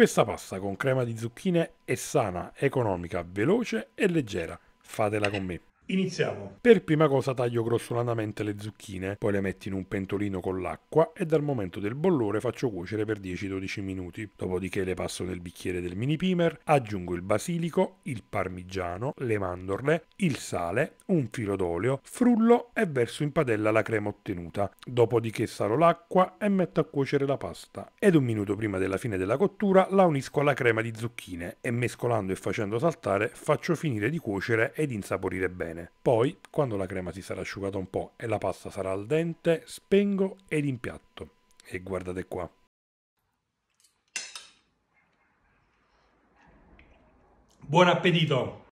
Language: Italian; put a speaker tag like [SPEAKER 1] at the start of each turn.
[SPEAKER 1] Questa pasta con crema di zucchine è sana, economica, veloce e leggera. Fatela con me. Iniziamo. Per prima cosa taglio grossolanamente le zucchine, poi le metto in un pentolino con l'acqua e dal momento del bollore faccio cuocere per 10-12 minuti. Dopodiché le passo nel bicchiere del mini primer, aggiungo il basilico, il parmigiano, le mandorle, il sale, un filo d'olio, frullo e verso in padella la crema ottenuta. Dopodiché salo l'acqua e metto a cuocere la pasta. Ed un minuto prima della fine della cottura la unisco alla crema di zucchine e mescolando e facendo saltare faccio finire di cuocere ed insaporire bene bene. Poi, quando la crema si sarà asciugata un po' e la pasta sarà al dente, spengo ed impiatto. E guardate qua.
[SPEAKER 2] Buon appetito!